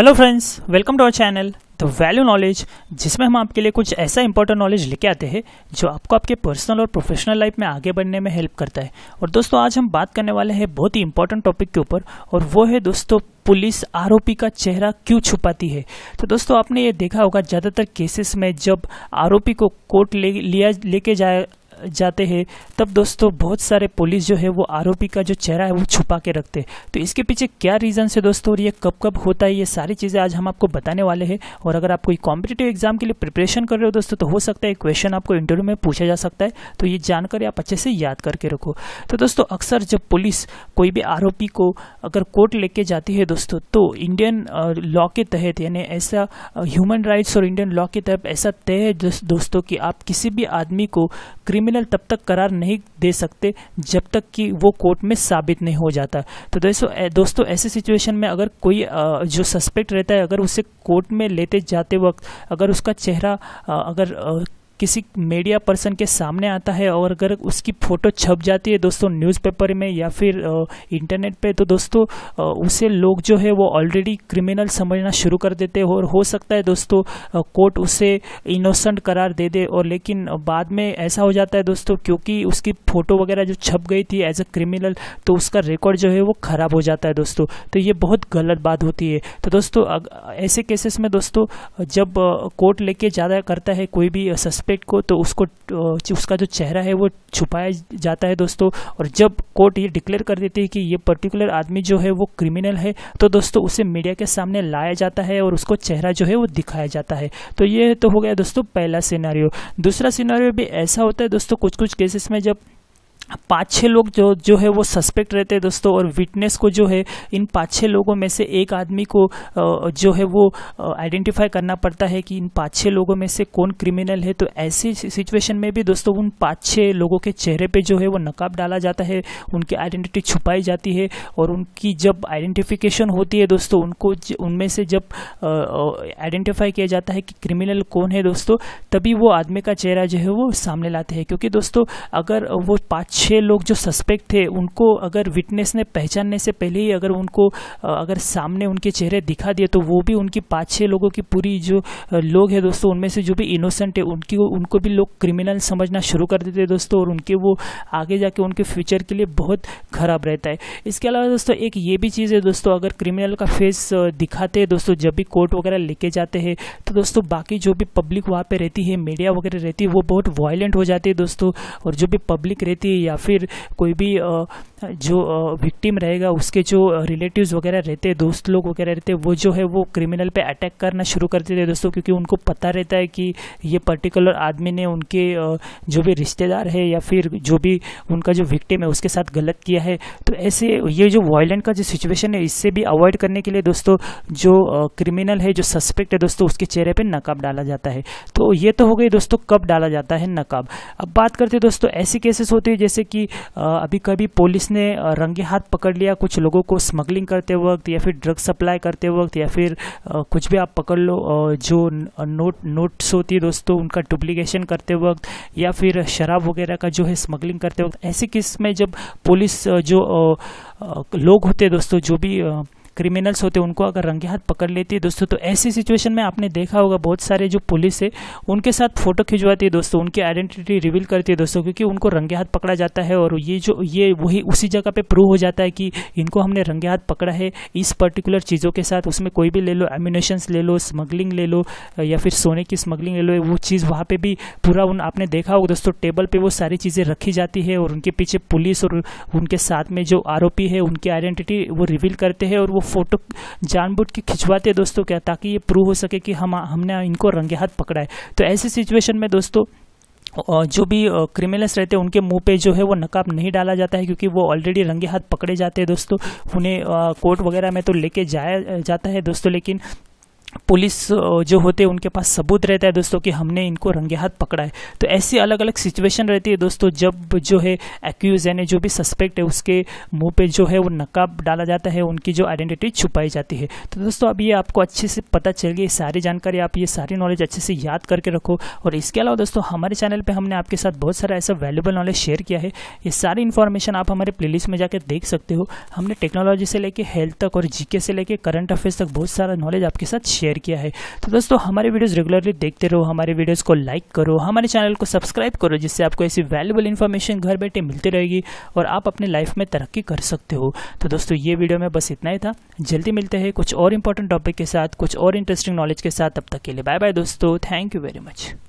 hello friends welcome to our channel the value knowledge जिसमें हम आपके लिए कुछ ऐसा इंपॉर्टेंट नॉलेज लेके आते हैं जो आपको आपके पर्सनल और प्रोफेशनल लाइफ में आगे बढ़ने में हेल्प करता है और दोस्तों आज हम बात करने वाले हैं बहुत ही इंपॉर्टेंट टॉपिक के ऊपर और वो है दोस्तों पुलिस आरोपी का चेहरा क्यों छुपाती है तो दोस्तों आपने ये देखा होगा ज़्यादातर केसेस में जब आरोपी को कोर्ट ले लिया लेके जाया जाते हैं तब दोस्तों बहुत सारे पुलिस जो है वो आरोपी का जो चेहरा है वो छुपा के रखते हैं तो इसके पीछे क्या रीज़न है दोस्तों और ये कब कब होता है ये सारी चीज़ें आज हम आपको बताने वाले हैं और अगर आप कोई कॉम्पिटेटिव एग्जाम के लिए प्रिपरेशन कर रहे हो दोस्तों तो हो सकता है क्वेश्चन आपको इंटरव्यू में पूछा जा सकता है तो ये जानकारी आप अच्छे से याद करके रखो तो दोस्तों अक्सर जब पुलिस कोई भी आरोपी को अगर कोर्ट लेके जाती है दोस्तों तो इंडियन लॉ के तहत यानी ऐसा ह्यूमन राइट्स और इंडियन लॉ के तहत ऐसा तय है दोस्तों कि आप किसी भी आदमी को क्रिमिनल क्रिमिनल तब तक करार नहीं दे सकते जब तक कि वो कोर्ट में साबित नहीं हो जाता तो दोस्तों दोस्तों ऐसे सिचुएशन में अगर कोई जो सस्पेक्ट रहता है अगर उसे कोर्ट में लेते जाते वक्त अगर उसका चेहरा अगर किसी मीडिया पर्सन के सामने आता है और अगर उसकी फ़ोटो छप जाती है दोस्तों न्यूज़पेपर में या फिर इंटरनेट पे तो दोस्तों उसे लोग जो है वो ऑलरेडी क्रिमिनल समझना शुरू कर देते हैं और हो सकता है दोस्तों कोर्ट उसे इनोसेंट करार दे दे और लेकिन बाद में ऐसा हो जाता है दोस्तों क्योंकि उसकी फ़ोटो वगैरह जो छप गई थी एज अ क्रिमिनल तो उसका रिकॉर्ड जो है वो ख़राब हो जाता है दोस्तों तो ये बहुत गलत बात होती है तो दोस्तों ऐसे केसेस में दोस्तों जब कोर्ट लेके ज़्यादा करता है कोई भी सस्पेंड सस्पेक्ट को तो उसको उसका जो चेहरा है वो छुपाया जाता है दोस्तों और जब कोर्ट ये डिक्लेयर कर देती है कि ये पर्टिकुलर आदमी जो है वो क्रिमिनल है तो दोस्तों उसे मीडिया के सामने लाया जाता है और उसको चेहरा जो है वो दिखाया जाता है तो ये तो हो गया दोस्तों पहला सिनारियो दूसरा सिनारियो भी ऐसा होता है दोस्तों कुछ कुछ केसेस में जब पाँच छः लोग जो जो है वो सस्पेक्ट रहते हैं दोस्तों और विटनेस को जो है इन पाँच छः लोगों में से एक आदमी को जो है वो आइडेंटिफाई करना पड़ता है कि इन पाँच छः लोगों में से कौन क्रिमिनल है तो ऐसी सिचुएशन में भी दोस्तों उन पाँच छः लोगों के चेहरे पे जो है वो नकाब डाला जाता है उनकी आइडेंटिटी छुपाई जाती है और उनकी जब आइडेंटिफिकेशन होती है दोस्तों उनको उनमें से जब आइडेंटिफाई किया जाता है कि क्रिमिनल कौन है दोस्तों तभी वो आदमी का चेहरा जो है वो सामने लाते हैं क्योंकि दोस्तों अगर वो पाँच छः लोग जो सस्पेक्ट थे उनको अगर विटनेस ने पहचानने से पहले ही अगर उनको अगर सामने उनके चेहरे दिखा दिए तो वो भी उनकी पाँच छः लोगों की पूरी जो लोग है दोस्तों उनमें से जो भी इनोसेंट है उनकी उनको भी लोग क्रिमिनल समझना शुरू कर देते दोस्तों और उनके वो आगे जाके उनके फ्यूचर के लिए बहुत ख़राब रहता है इसके अलावा दोस्तों एक ये भी चीज़ है दोस्तों अगर क्रिमिनल का फेस दिखाते हैं दोस्तों जब भी कोर्ट वगैरह लेके जाते हैं तो दोस्तों बाकी जो भी पब्लिक वहाँ पर रहती है मीडिया वगैरह रहती है वो बहुत वायलेंट हो जाती है दोस्तों और जो भी पब्लिक रहती है या फिर कोई भी जो विक्टिम रहेगा उसके जो रिलेटिव्स वगैरह रहते दोस्त लोग वगैरह रहते वो जो है वो क्रिमिनल पे अटैक करना शुरू कर देते हैं दोस्तों क्योंकि उनको पता रहता है कि ये पर्टिकुलर आदमी ने उनके जो भी रिश्तेदार है या फिर जो भी उनका जो विक्टिम है उसके साथ गलत किया है तो ऐसे ये जो वायलेंट का जो सिचुएशन है इससे भी अवॉइड करने के लिए दोस्तों जो क्रिमिनल है जो सस्पेक्ट है दोस्तों उसके चेहरे पर नकाब डाला जाता है तो ये तो हो गई दोस्तों कब डाला जाता है नकाब अब बात करते दोस्तों ऐसी केसेस होते हैं जैसे कि अभी कभी पुलिस पुलिस ने रंगे हाथ पकड़ लिया कुछ लोगों को स्मगलिंग करते वक्त या फिर ड्रग सप्लाई करते वक्त या फिर कुछ भी आप पकड़ लो जो नोट नोट्स होती है दोस्तों उनका डुप्लीकेशन करते वक्त या फिर शराब वगैरह का जो है स्मगलिंग करते वक्त ऐसे किस में जब पुलिस जो लोग होते दोस्तों जो भी क्रिमिनल्स होते उनको अगर रंगे हाथ पकड़ लेती है दोस्तों तो ऐसी सिचुएशन में आपने देखा होगा बहुत सारे जो पुलिस है उनके साथ फोटो खिंचवाती है दोस्तों उनकी आइडेंटिटी रिवील करती है दोस्तों क्योंकि उनको रंगे हाथ पकड़ा जाता है और ये जो ये वही उसी जगह पर प्रूव हो जाता है कि इनको हमने रंगे हाथ पकड़ा है इस पर्टिकुलर चीज़ों के साथ उसमें कोई भी ले लो एम्यूनेशंस ले लो स्मगलिंग ले लो या फिर सोने की स्मगलिंग ले लो वो चीज़ वहाँ पर भी पूरा उन आपने देखा होगा दोस्तों टेबल पर वो सारी चीज़ें रखी जाती है और उनके पीछे पुलिस और उनके साथ में जो आरोपी है उनकी आइडेंटिटी वो रिवील करते हैं और वो फ़ोटो जानबूझ के खिंचवाते हैं दोस्तों क्या ताकि ये प्रूव हो सके कि हम हमने इनको रंगे हाथ पकड़ा है तो ऐसी सिचुएशन में दोस्तों जो भी क्रिमिनल्स रहते हैं उनके मुंह पे जो है वो नकाब नहीं डाला जाता है क्योंकि वो ऑलरेडी रंगे हाथ पकड़े जाते हैं दोस्तों उन्हें कोर्ट वगैरह में तो लेके जाया जाता है दोस्तों लेकिन पुलिस जो होते हैं उनके पास सबूत रहता है दोस्तों कि हमने इनको रंगे हाथ पकड़ा है तो ऐसी अलग अलग सिचुएशन रहती है दोस्तों जब जो है एक्यूज यानी जो भी सस्पेक्ट है उसके मुंह पे जो है वो नकाब डाला जाता है उनकी जो आइडेंटिटी छुपाई जाती है तो दोस्तों अब ये आपको अच्छे से पता चल गई सारी जानकारी आप ये सारी नॉलेज अच्छे से याद करके रखो और इसके अलावा दोस्तों हमारे चैनल पर हमने आपके साथ बहुत सारा ऐसा वैल्यूबल नॉलेज शेयर किया है ये सारी इन्फॉर्मेशन आप हमारे प्लेलिस्ट में जाकर देख सकते हो हमने टेक्नोलॉजी से लेकर हेल्थ तक और जीके से लेकर करंट अफेयर्स तक बहुत सारा नॉलेज आपके साथ शेयर शेयर किया है तो दोस्तों हमारे वीडियोस रेगुलरली देखते रहो हमारे वीडियोस को लाइक करो हमारे चैनल को सब्सक्राइब करो जिससे आपको ऐसी वैल्यूबल इन्फॉर्मेशन घर बैठे मिलती रहेगी और आप अपने लाइफ में तरक्की कर सकते हो तो दोस्तों ये वीडियो में बस इतना ही था जल्दी मिलते हैं कुछ और इंपॉर्टेंट टॉपिक के साथ कुछ और इंटरेस्टिंग नॉलेज के साथ तब तक के लिए बाय बाय दोस्तों थैंक यू वेरी मच